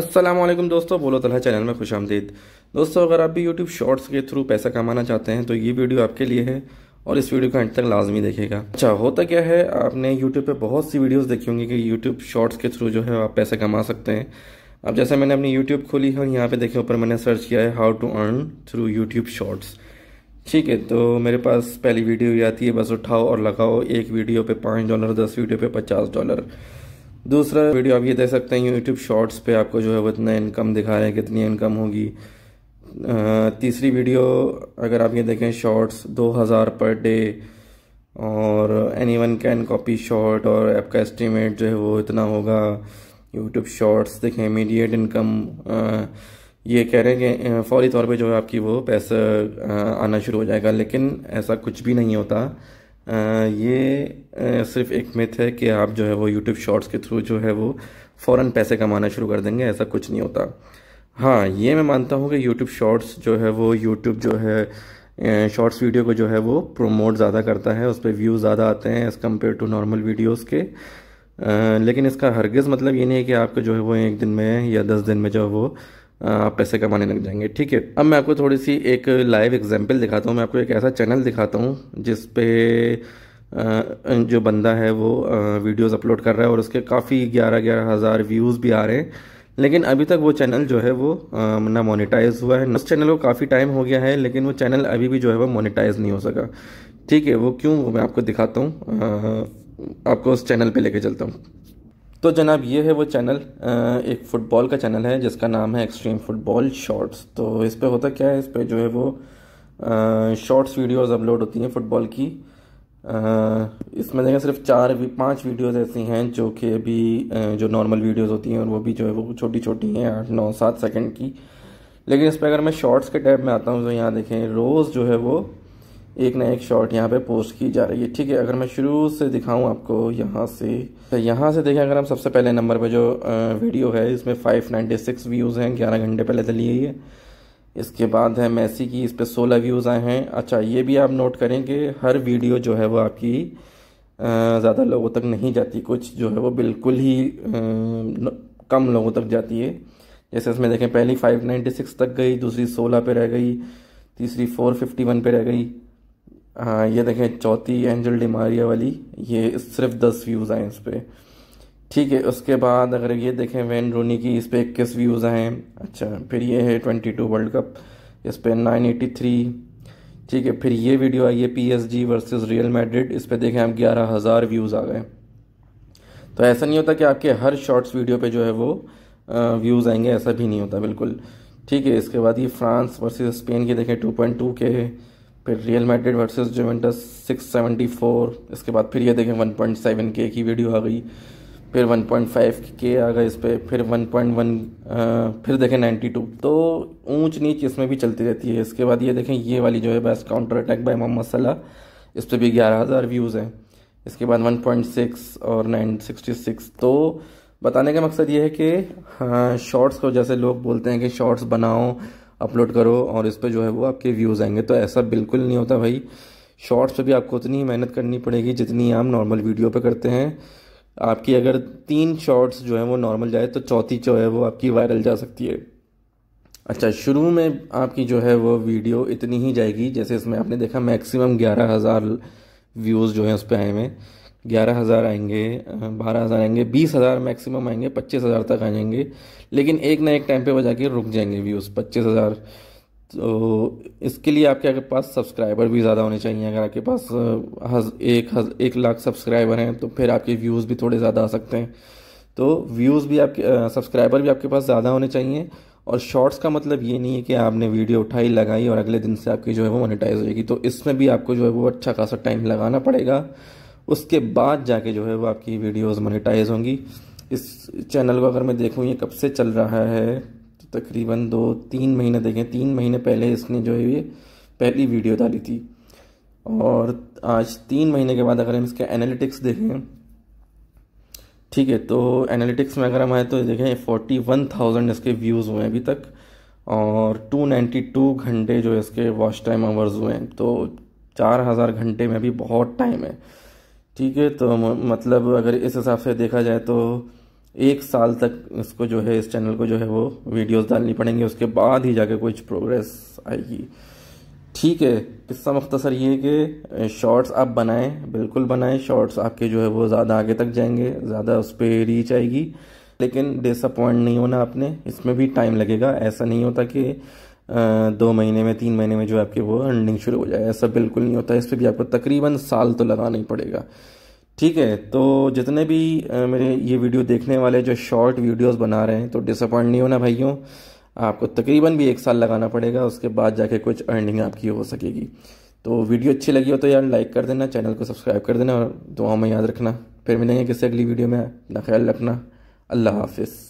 असलम दोस्तों बोलो तलहा चैनल में खुश आमदीद दोस्तों अगर आप भी यूट्यूब शॉर्ट्स के थ्रू पैसा कमाना चाहते हैं तो ये वीडियो आपके लिए है और इस वीडियो को अंत तक लाजमी देखेगा अच्छा होता क्या है आपने यूट्यूब पे बहुत सी वीडियोस देखी होंगी कि यूट्यूब शॉर्ट्स के थ्रू जो है आप पैसा कमा सकते हैं अब जैसे मैंने अपनी यूट्यूब खोली है यहाँ पे देखे ऊपर मैंने सर्च किया है how to earn through YouTube shorts ठीक है तो मेरे पास पहली वीडियो आती है बस उठाओ और लगाओ एक वीडियो पे पाँच डॉलर दस वीडियो पे पचास डॉलर दूसरा वीडियो आप ये दे सकते हैं यूट्यूब शॉर्ट्स पे आपको जो है वो इतना इनकम दिखा रहे हैं कितनी इनकम होगी तीसरी वीडियो अगर आप ये देखें शॉर्ट्स 2000 पर डे और anyone can copy short और ऐप का एस्टिमेट जो है वो इतना होगा यूट्यूब शॉर्ट्स देखें इमीडिएट इनकम ये कह रहे हैं कि फौरी तौर पे जो है आपकी वो पैसा आना शुरू हो जाएगा लेकिन ऐसा कुछ भी नहीं होता ये सिर्फ एक मिथ है कि आप जो है वो यूट्यूब शॉर्ट्स के थ्रू जो है वो फ़ौर पैसे कमाना शुरू कर देंगे ऐसा कुछ नहीं होता हाँ ये मैं मानता हूँ कि यूट्यूब शॉर्ट्स जो है वो यूट्यूब जो है शॉर्ट्स वीडियो को जो है वो प्रोमोट ज़्यादा करता है उस पर व्यू ज़्यादा आते हैं as compare to normal videos के आ, लेकिन इसका हरगज़ मतलब ये नहीं है कि आपको जो है वो एक दिन में या दस दिन में जो है वो आप पैसे कमाने लग जाएंगे ठीक है अब मैं आपको थोड़ी सी एक लाइव एग्जांपल दिखाता हूँ मैं आपको एक ऐसा चैनल दिखाता हूँ जिस पे जो बंदा है वो वीडियोस अपलोड कर रहा है और उसके काफ़ी ग्यारह ग्यारह हज़ार व्यूज़ भी आ रहे हैं लेकिन अभी तक वो चैनल जो है वो ना मोनेटाइज हुआ है उस चैनल को काफ़ी टाइम हो गया है लेकिन वो चैनल अभी भी जो है वो मोनेटाइज नहीं हो सका ठीक है वो क्यों वो मैं आपको दिखाता हूँ आपको उस चैनल पर लेके चलता हूँ तो जनाब ये है वो चैनल एक फ़ुटबॉल का चैनल है जिसका नाम है एक्सट्रीम फुटबॉल शॉर्ट्स तो इस पर होता क्या है इस पर जो है वो शॉर्ट्स वीडियोस अपलोड होती हैं फ़ुटबॉल की इसमें देखें सिर्फ चार पांच वीडियोस ऐसी हैं जो कि अभी जो नॉर्मल वीडियोस होती हैं और वो भी जो है वो छोटी छोटी हैं आठ नौ सात सेकंड की लेकिन इस पर अगर मैं शॉर्ट्स के टैब में आता हूँ तो यहाँ देखें रोज़ जो है वो एक ना एक शॉट यहाँ पे पोस्ट की जा रही है ठीक है अगर मैं शुरू से दिखाऊँ आपको यहाँ से तो यहाँ से देखें अगर हम सबसे पहले नंबर पर जो वीडियो है इसमें फाइव व्यूज़ हैं ग्यारह घंटे पहले चली गई है इसके बाद है मैसी की इस पर सोलह व्यूज़ आए हैं अच्छा ये भी आप नोट करें कि हर वीडियो जो है वो आपकी ज़्यादा लोगों तक नहीं जाती कुछ जो है वो बिल्कुल ही आ, कम लोगों तक जाती है जैसे इसमें देखें पहली 596 तक गई दूसरी 16 पे रह गई तीसरी 451 पे रह गई हाँ ये देखें चौथी एंजल डिमारिया वाली ये सिर्फ 10 व्यूज़ आए इस पर ठीक है उसके बाद अगर ये देखें वेन रोनी की इस पर इक्कीस व्यूज़ हैं अच्छा फिर ये है ट्वेंटी टू वर्ल्ड कप इस पर नाइन एटी थ्री ठीक है फिर ये वीडियो आई है P S G versus Real Madrid इस पर देखें आप ग्यारह हज़ार व्यूज़ आ गए तो ऐसा नहीं होता कि आपके हर शॉर्ट्स वीडियो पे जो है वो व्यूज़ आएंगे ऐसा भी नहीं होता बिल्कुल ठीक है इसके बाद ये फ्रांस वर्सेज़ स्पेन की देखें टू पॉइंट टू के फिर Real Madrid six seventy four इसके बाद फिर ये देखें वन पॉइंट सेवन के की वीडियो आ गई फिर 1.5 के आ गए इस पर फिर 1.1 फिर देखें 92 तो ऊंच नीच इसमें भी चलती रहती है इसके बाद ये देखें ये वाली जो है best counter attack by Mohamed Salah इस पर भी ग्यारह हज़ार व्यूज़ हैं इसके बाद 1.6 और 966 तो बताने का मकसद ये है कि हाँ शॉर्ट्स को जैसे लोग बोलते हैं कि शॉर्ट्स बनाओ अपलोड करो और इस पर जो है वो आपके व्यूज़ आएंगे तो ऐसा बिल्कुल नहीं होता भाई शॉर्ट्स पर भी आपको उतनी मेहनत करनी पड़ेगी जितनी आप नॉर्मल वीडियो पर करते हैं आपकी अगर तीन शॉट्स जो है वो नॉर्मल जाए तो चौथी जो है वो आपकी वायरल जा सकती है अच्छा शुरू में आपकी जो है वो वीडियो इतनी ही जाएगी जैसे इसमें आपने देखा मैक्सिमम ग्यारह हज़ार व्यूज़ जो हैं उस पर आए हुए ग्यारह हज़ार आएंगे बारह हज़ार आएंगे बीस हज़ार मैक्सिमम आएंगे पच्चीस हज़ार तक आ जाएंगे लेकिन एक ना एक टाइम पे वो जाके रुक जाएंगे व्यूज़ पच्चीस हज़ार तो इसके लिए आपके आपके पास सब्सक्राइबर भी ज़्यादा होने चाहिए अगर आपके पास हज, एक हज, एक लाख सब्सक्राइबर हैं तो फिर आपके व्यूज़ भी थोड़े ज़्यादा आ सकते हैं तो व्यूज़ भी आपके सब्सक्राइबर भी आपके पास ज़्यादा होने चाहिए और शॉर्ट्स का मतलब ये नहीं है कि आपने वीडियो उठाई लगाई और अगले दिन से आपकी जो है वो मोनेटाइज होगी तो इसमें भी आपको जो है वो अच्छा खासा टाइम लगाना पड़ेगा उसके बाद जाके जो है वो आपकी वीडियोज़ मोनिटाइज होंगी इस चैनल को अगर मैं देखूँ ये कब से चल रहा है तकरीबन दो तीन महीने देखें तीन महीने पहले इसने जो है ये पहली वीडियो डाली थी और आज तीन महीने के बाद अगर हम इसके एनालिटिक्स देखें ठीक है तो एनालिटिक्स में अगर हम आए तो देखें फोर्टी वन थाउजेंड इसके व्यूज़ हुए हैं अभी तक और टू नाइन्टी टू घंटे जो इसके वॉच टाइम आवर्स हुए हैं तो चार हज़ार घंटे में भी बहुत टाइम है ठीक है तो मतलब अगर इस हिसाब से देखा जाए तो एक साल तक इसको जो है इस चैनल को जो है वो वीडियोस डालनी पड़ेंगी उसके बाद ही जाके कुछ प्रोग्रेस आएगी ठीक है किस्सा मख्तसर ये कि शॉर्ट्स आप बनाएं बिल्कुल बनाएं शॉर्ट्स आपके जो है वो ज़्यादा आगे तक जाएंगे ज़्यादा उस पर रीच आएगी लेकिन डिसअपॉइंट नहीं होना आपने इसमें भी टाइम लगेगा ऐसा नहीं होता कि दो महीने में तीन महीने में जो आपके वो अर्निंग शुरू हो जाए ऐसा बिल्कुल नहीं होता इस पर भी आपको तकरीबन साल तो लगाना ही पड़ेगा ठीक है तो जितने भी मेरे ये वीडियो देखने वाले जो शॉर्ट वीडियोस बना रहे हैं तो डिसअपॉइंट नहीं होना भाइयों आपको तकरीबन भी एक साल लगाना पड़ेगा उसके बाद जाके कुछ अर्निंग आपकी हो सकेगी तो वीडियो अच्छी लगी हो तो यार लाइक कर देना चैनल को सब्सक्राइब कर देना और दुआ में याद रखना फिर मिलेंगे किसी अगली वीडियो में अपना ख्याल रखना अल्लाह हाफिज़